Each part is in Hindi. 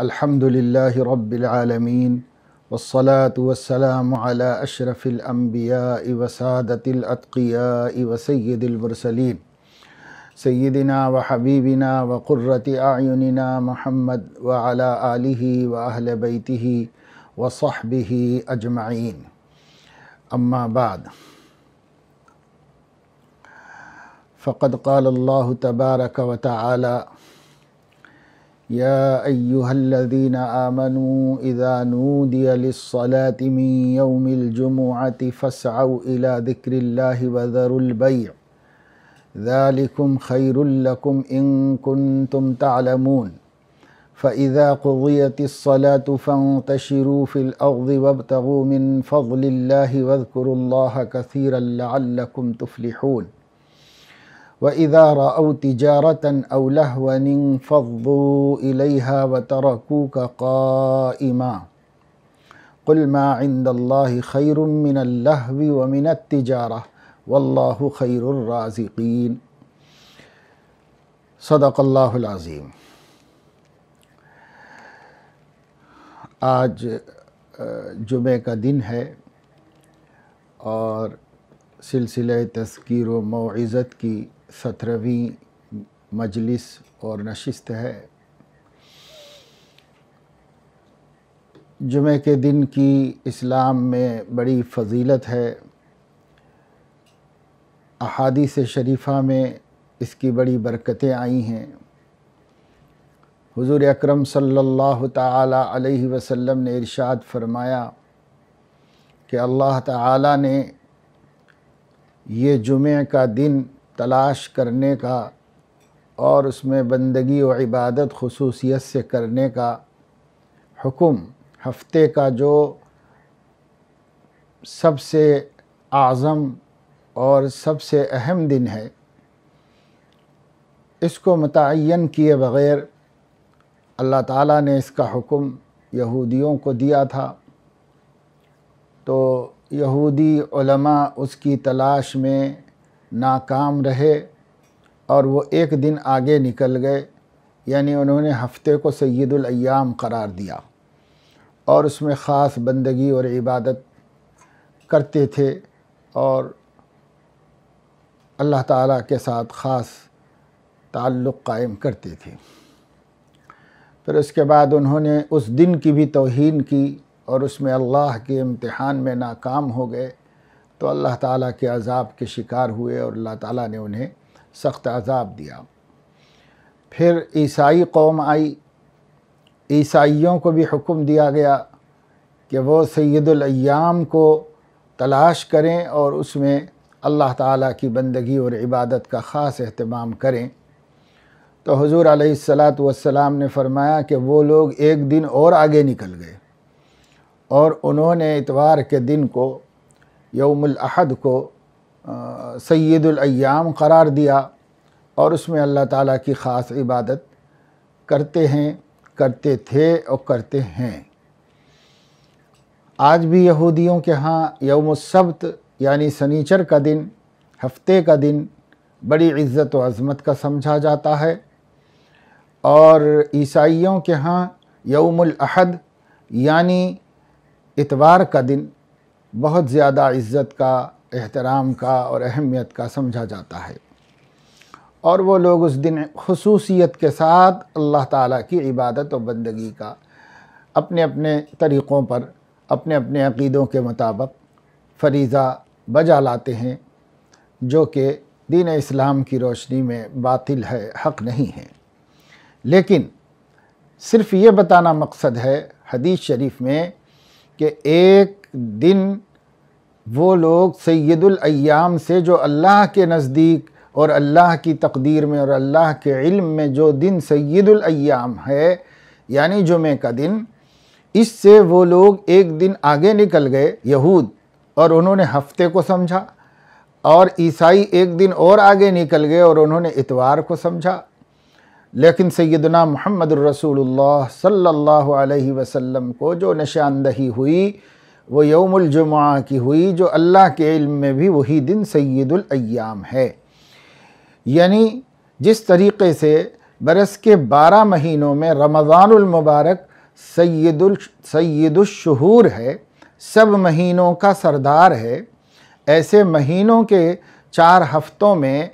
الحمد لله رب العالمين والصلاة والسلام على أشرف الأنبياء وسادة الأتقياء وسيد المرسلين سيدنا وحبيبنا وقرة أعيننا محمد وعلى آله وأهل بيته وصحبه أجمعين أما بعد فقد قال الله تبارك وتعالى يا ايها الذين امنوا اذا نودي للصلاه من يوم الجمعه فاسعوا الى ذكر الله وذروا البيع ذلكم خير لكم ان كنتم تعلمون فاذا قضيت الصلاه فانتشروا في الارض وابتغوا من فضل الله واذكروا الله كثيرا لعلكم تفلحون वज़ा रऊ तजारता अवलहवनिंग फ़ू इलहा व तरकू का क़ाइमा कुलमा इंदल्ला खैरमिनल्लहवी व मिनत तजारा वल्ला खैरराज़िकीन सदक़ल्लाज़ीम आज जुमे का दिन है और सिलसिले तस्कर व की सत्रहवीं मजलिस और नशस्त है जुमे के दिन की इस्लाम में बड़ी फजीलत है अहादीस शरीफ़ा में इसकी बड़ी बरकतें आई हैं हुजूर अकरम सल्लल्लाहु ताला अलैहि वसल्लम ने इरशाद फरमाया कि अल्लाह ताला ने ये जुमे का दिन तलाश करने का और उसमें बंदगी व इबादत खसूसियत से करने का हुक्म हफ्ते का जो सबसे आज़म और सबसे अहम दिन है इसको मुतन किए बग़ैर अल्लाह ताला ने इसका हुक्म यहूदियों को दिया था तो यहूदी उसकी तलाश में नाकाम रहे और वो एक दिन आगे निकल गए यानी उन्होंने हफ्ते को सैदुलैयाम करार दिया और उसमें ख़ास बंदगी और इबादत करते थे और अल्लाह ताला के साथ ख़ास ताल्लुक़ कायम करते थे फिर उसके बाद उन्होंने उस दिन की भी तोहन की और उसमें अल्लाह के इम्तहान में नाकाम हो गए तो अल्लाह ताला के अजाब के शिकार हुए और अल्लाह ताला ने उन्हें सख्त अजाब दिया फिर ईसाई कौम आई ईसाइयों को भी हुक्म दिया गया कि वो सैदुलयाम को तलाश करें और उसमें अल्लाह ताला की बंदगी और इबादत का ख़ास अहतमाम करें तो हजूर सलात वसलाम ने फरमाया कि वो लोग एक दिन और आगे निकल गए और उन्होंने इतवार के दिन को यौमलहद को सैदुलैयाम करार दिया और उसमें अल्लाह ताला की ख़ास इबादत करते हैं करते थे और करते हैं आज भी यहूदियों के यहाँ यौम सब्त यानी सनीचर का दिन हफ्ते का दिन बड़ी इज़्ज़त व अज़मत का समझा जाता है और ईसाइयों के यहाँ यौमुल अहद यानी इतवार का दिन बहुत ज़्यादा इज़्ज़त का एहतराम का और अहमियत का समझा जाता है और वो लोग उस दिन खसूसियत के साथ अल्लाह ताला की इबादत और बंदगी का अपने अपने तरीक़ों पर अपने अपने अकीदों के मुताबिक फरीज़ा बजा लाते हैं जो कि दीन इस्लाम की रोशनी में बातिल है हक़ नहीं है लेकिन सिर्फ़ ये बताना मकसद है हदीस शरीफ में कि एक दिन वो लोग सैदुल से जो अल्लाह के नज़दीक और अल्लाह की तकदीर में और अल्लाह के इल्म में जो दिन सैदुल है यानी जुमे का दिन इससे वो लोग एक दिन आगे निकल गए यहूद और उन्होंने हफ्ते को समझा और ईसाई एक दिन और आगे निकल गए और उन्होंने इतवार को समझा लेकिन सैदना महमद रसूल सल्लल्लाहु अलैहि वसल्लम को जो नशानदही हुई वो यौमुलजुमा की हुई जो अल्लाह के इल्म में भी वही दिन सैदुलैयाम है यानी जिस तरीके से बरस के बारह महीनों में रमज़ानमबारक सैदुल सैदुलशहूर है सब महीनों का सरदार है ऐसे महीनों के चार हफ्तों में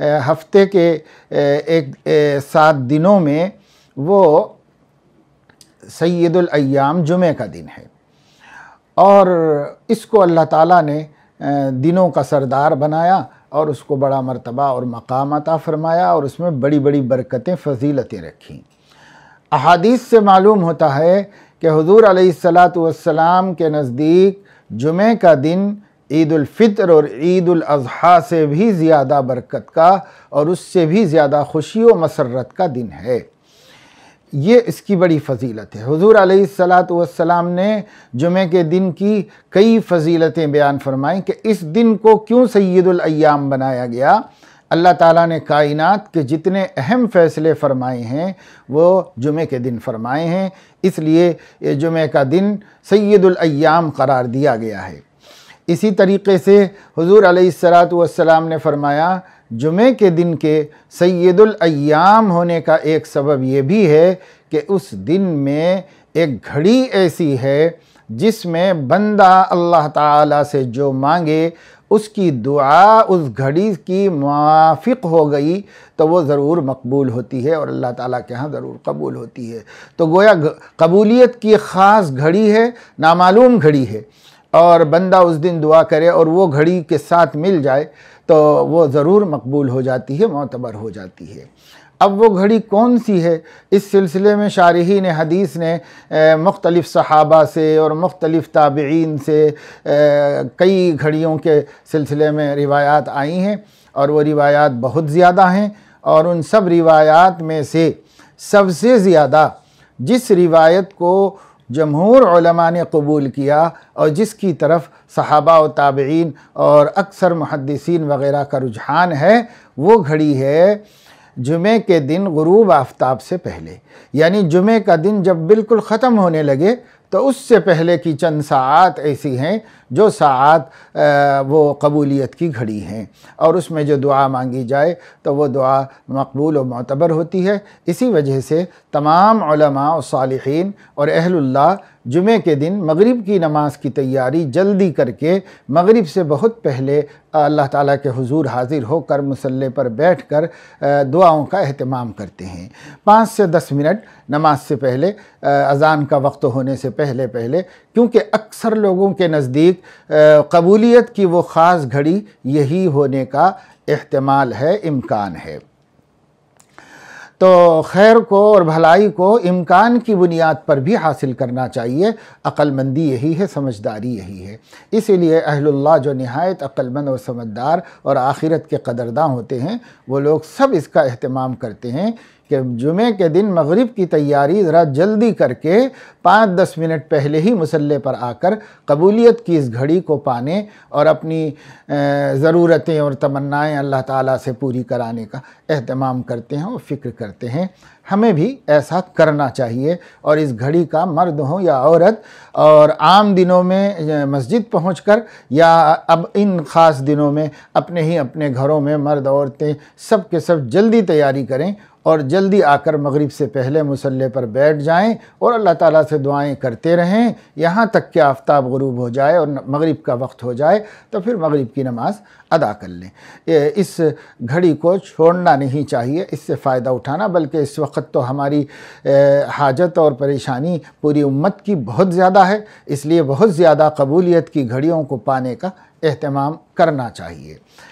हफ्ते के एक सात दिनों में वो सैदुलैयाम जुमे का दिन है और इसको अल्लाह ताला ने दिनों का सरदार बनाया और उसको बड़ा मर्तबा और मकाम अता फ़रमाया और उसमें बड़ी बड़ी बरकतें फजीलतें रखीं अहादीस से मालूम होता है कि हजूर सलात के नज़दीक जुमे का दिन ईद फ़ितर और ईद से भी ज़्यादा बरकत का और उससे भी ज़्यादा खुशी व मसरत का दिन है ये इसकी बड़ी फजीलत है हजूर सलात वसलाम ने जुमे के दिन की कई फजीलतें बयान फरमाई कि इस दिन को क्यों सैदुलैयाम बनाया गया अल्लाह ताला ने कायनात के जितने अहम फ़ैसले फ़रमाए हैं वो जुमे के दिन फ़रमाए हैं इसलिए ये जुमे का दिन सैदुलैयाम करार दिया गया है इसी तरीके से हजूर अलैहिस्सलात ने फरमाया जुमे के दिन के सैदुलयाम होने का एक सबब ये भी है कि उस दिन में एक घड़ी ऐसी है जिसमें बंदा अल्लाह ताला से जो मांगे उसकी दुआ उस घड़ी की मुआफ़ हो गई तो वो ज़रूर मकबूल होती है और अल्लाह ताला के यहाँ ज़रूर कबूल होती है तो गोया कबूलियत की ख़ास घड़ी है नामालूम घड़ी है और बंदा उस दिन दुआ करे और वो घड़ी के साथ मिल जाए तो वो ज़रूर मकबूल हो जाती है मोतबर हो जाती है अब वो घड़ी कौन सी है इस सिलसिले में शारहन हदीस ने मुख्तलिफ़ सहाबा से और मुख्तलिफ़ ताबीन से कई घड़ियों के सिलसिले में रिवायात आई हैं और वो रिवायात बहुत ज़्यादा हैं और उन सब रिवायात में से सबसे ज़्यादा जिस रिवायत को जमहूर ने कबूल किया और जिसकी तरफ सहाबा व ताबीन और अक्सर मुहदसिन वगैरह का रुझान है वो घड़ी है जुमे के दिन गरूब आफ्ताब से पहले यानी जुमे का दिन जब बिल्कुल ख़त्म होने लगे तो उससे पहले की चंद सात ऐसी हैं जो सात वो कबूलियत की घड़ी हैं और उसमें जो दुआ मांगी जाए तो वो दुआ मकबूल और मतबर होती है इसी वजह से तमाम सालहीन और अहलुल्ला जुमे के दिन मगरिब की नमाज की तैयारी जल्दी करके मगरिब से बहुत पहले अल्लाह ताला के हुजूर हाज़िर होकर मसल्ले पर बैठकर दुआओं का अहतमाम करते हैं पाँच से दस मिनट नमाज से पहले अजान का वक्त होने से पहले पहले क्योंकि अक्सर लोगों के नज़दीक कबूलियत की वो ख़ास घड़ी यही होने का अहतमाल है इम्कान है तो खैर को और भलाई को इम्कान की बुनियाद पर भी हासिल करना चाहिए अक्लमंदी यही है समझदारी यही है इसीलिए अहलुल्लाह जो नहायत अक्लमंद और समझदार और आखिरत के कदरदा होते हैं वो लोग सब इसका अहतमाम करते हैं कि जुमे के दिन मगरिब की तैयारी ज़रा जल्दी करके पाँच दस मिनट पहले ही मसल्ले पर आकर कबूलियत की इस घड़ी को पाने और अपनी ज़रूरतें और तमन्नाएँ अल्लाह ताला से पूरी कराने का अहतमाम करते हैं और फ़िक्र करते हैं हमें भी ऐसा करना चाहिए और इस घड़ी का मर्द हो या औरत और आम दिनों में मस्जिद पहुंचकर या अब इन ख़ास दिनों में अपने ही अपने घरों में मर्द औरतें सब के सब जल्दी तैयारी करें और जल्दी आकर मगरिब से पहले मसल्ले पर बैठ जाएं और अल्लाह ताला से दुआएं करते रहें यहाँ तक कि आफ्ताब गरूब हो जाए और मगरिब का वक्त हो जाए तो फिर मगरिब की नमाज़ अदा कर लें इस घड़ी को छोड़ना नहीं चाहिए इससे फ़ायदा उठाना बल्कि इस वक्त तो हमारी हाजत और परेशानी पूरी उम्मत की बहुत ज़्यादा है इसलिए बहुत ज़्यादा कबूलियत की घड़ियों को पाने का अहतमाम करना चाहिए